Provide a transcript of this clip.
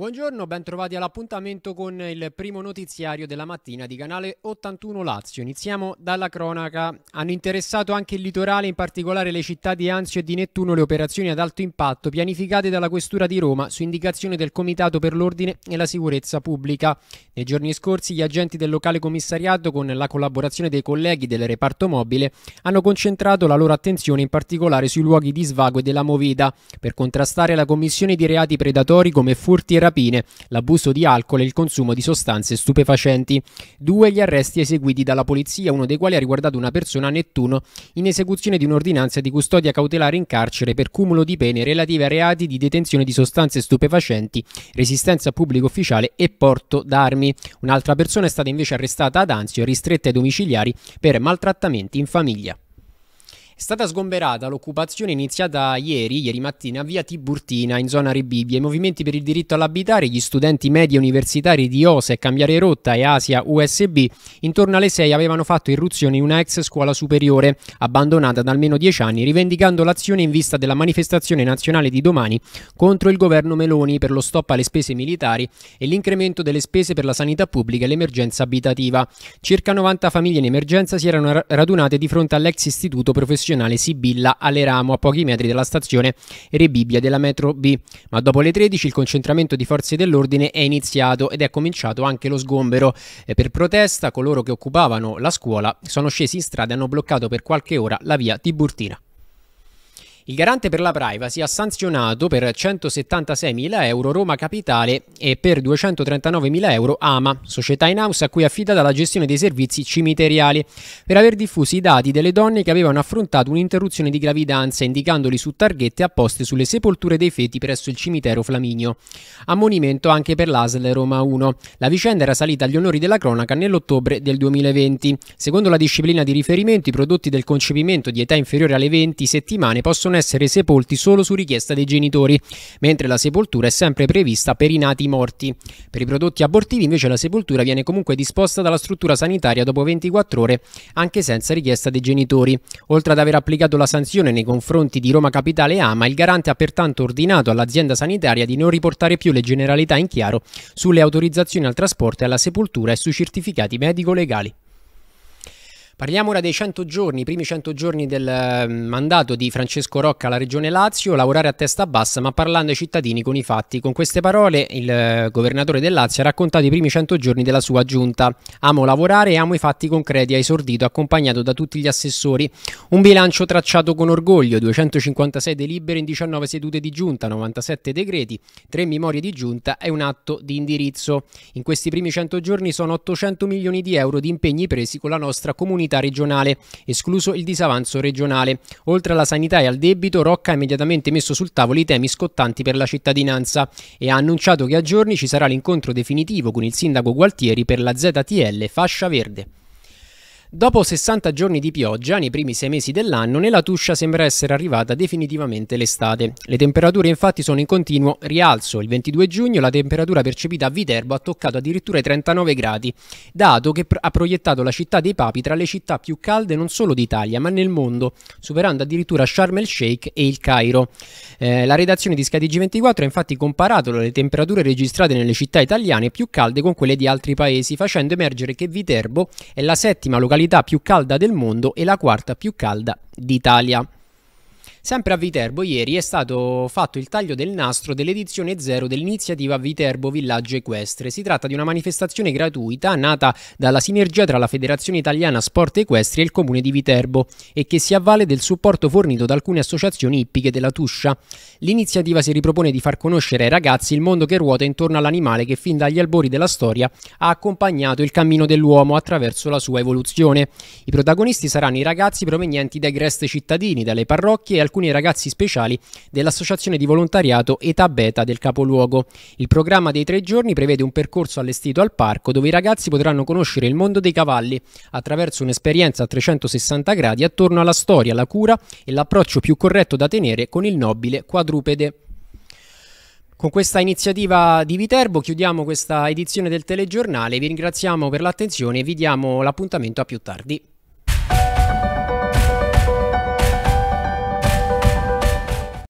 Buongiorno, bentrovati all'appuntamento con il primo notiziario della mattina di Canale 81 Lazio. Iniziamo dalla cronaca. Hanno interessato anche il litorale, in particolare le città di Anzio e di Nettuno, le operazioni ad alto impatto pianificate dalla Questura di Roma su indicazione del Comitato per l'Ordine e la Sicurezza Pubblica. Nei giorni scorsi gli agenti del locale commissariato, con la collaborazione dei colleghi del reparto mobile, hanno concentrato la loro attenzione in particolare sui luoghi di svago e della movida per contrastare la commissione di reati predatori come furti e rapimenti rapine, l'abuso di alcol e il consumo di sostanze stupefacenti. Due gli arresti eseguiti dalla polizia, uno dei quali ha riguardato una persona a Nettuno in esecuzione di un'ordinanza di custodia cautelare in carcere per cumulo di pene relative a reati di detenzione di sostanze stupefacenti, resistenza a pubblico ufficiale e porto d'armi. Un'altra persona è stata invece arrestata ad Anzio, e ristretta ai domiciliari per maltrattamenti in famiglia. È stata sgomberata l'occupazione iniziata ieri, ieri mattina, a via Tiburtina, in zona Rebibbia. I movimenti per il diritto all'abitare, gli studenti medi universitari di OSE, Cambiare Rotta e Asia USB, intorno alle 6 avevano fatto irruzione in una ex scuola superiore, abbandonata da almeno 10 anni, rivendicando l'azione in vista della manifestazione nazionale di domani contro il governo Meloni per lo stop alle spese militari e l'incremento delle spese per la sanità pubblica e l'emergenza abitativa. Circa 90 famiglie in emergenza si erano radunate di fronte all'ex istituto professionale nazionale Sibilla Aleramo a pochi metri dalla stazione Rebibbia della metro B. Ma dopo le 13 il concentramento di forze dell'ordine è iniziato ed è cominciato anche lo sgombero. E eh, per protesta coloro che occupavano la scuola sono scesi in strada e hanno bloccato per qualche ora la via Tiburtina. Il garante per la privacy ha sanzionato per 176.000 euro Roma Capitale e per 239.000 euro Ama, società in house a cui è affidata la gestione dei servizi cimiteriali, per aver diffuso i dati delle donne che avevano affrontato un'interruzione di gravidanza indicandoli su targhette apposte sulle sepolture dei feti presso il cimitero Flaminio. Ammonimento anche per l'ASL Roma 1. La vicenda era salita agli onori della cronaca nell'ottobre del 2020. Secondo la disciplina di riferimento, i prodotti del concepimento di età inferiore alle 20 settimane possono essere essere sepolti solo su richiesta dei genitori, mentre la sepoltura è sempre prevista per i nati morti. Per i prodotti abortivi invece la sepoltura viene comunque disposta dalla struttura sanitaria dopo 24 ore, anche senza richiesta dei genitori. Oltre ad aver applicato la sanzione nei confronti di Roma Capitale Ama, il garante ha pertanto ordinato all'azienda sanitaria di non riportare più le generalità in chiaro sulle autorizzazioni al trasporto e alla sepoltura e sui certificati medico-legali. Parliamo ora dei 100 giorni, i primi 100 giorni del ehm, mandato di Francesco Rocca alla Regione Lazio, lavorare a testa bassa ma parlando ai cittadini con i fatti. Con queste parole il eh, governatore del Lazio ha raccontato i primi 100 giorni della sua giunta. Amo lavorare e amo i fatti concreti, ha esordito accompagnato da tutti gli assessori. Un bilancio tracciato con orgoglio, 256 delibere in 19 sedute di giunta, 97 decreti, 3 memorie di giunta e un atto di indirizzo. In questi primi 100 giorni sono 800 milioni di euro di impegni presi con la nostra comunità sanità regionale, escluso il disavanzo regionale. Oltre alla sanità e al debito, Rocca ha immediatamente messo sul tavolo i temi scottanti per la cittadinanza e ha annunciato che a giorni ci sarà l'incontro definitivo con il sindaco Gualtieri per la ZTL Fascia Verde. Dopo 60 giorni di pioggia, nei primi sei mesi dell'anno, nella Tuscia sembra essere arrivata definitivamente l'estate. Le temperature infatti sono in continuo rialzo. Il 22 giugno la temperatura percepita a Viterbo ha toccato addirittura i 39 gradi, dato che ha proiettato la città dei papi tra le città più calde non solo d'Italia ma nel mondo, superando addirittura Sharm el Sheikh e il Cairo. Eh, la redazione di Sky 24 ha infatti comparato le temperature registrate nelle città italiane più calde con quelle di altri paesi, facendo emergere che Viterbo è la settima località località più calda del mondo e la quarta più calda d'Italia. Sempre a Viterbo ieri è stato fatto il taglio del nastro dell'edizione zero dell'iniziativa Viterbo Villaggio Equestre. Si tratta di una manifestazione gratuita nata dalla sinergia tra la Federazione Italiana Sport Equestri e il Comune di Viterbo e che si avvale del supporto fornito da alcune associazioni ippiche della Tuscia. L'iniziativa si ripropone di far conoscere ai ragazzi il mondo che ruota intorno all'animale che fin dagli albori della storia ha accompagnato il cammino dell'uomo attraverso la sua evoluzione. I protagonisti saranno i ragazzi provenienti dai grest cittadini, dalle parrocchie e al alcuni ragazzi speciali dell'associazione di volontariato Età Beta del capoluogo. Il programma dei tre giorni prevede un percorso allestito al parco dove i ragazzi potranno conoscere il mondo dei cavalli attraverso un'esperienza a 360 gradi attorno alla storia, la cura e l'approccio più corretto da tenere con il nobile quadrupede. Con questa iniziativa di Viterbo chiudiamo questa edizione del telegiornale, vi ringraziamo per l'attenzione e vi diamo l'appuntamento a più tardi.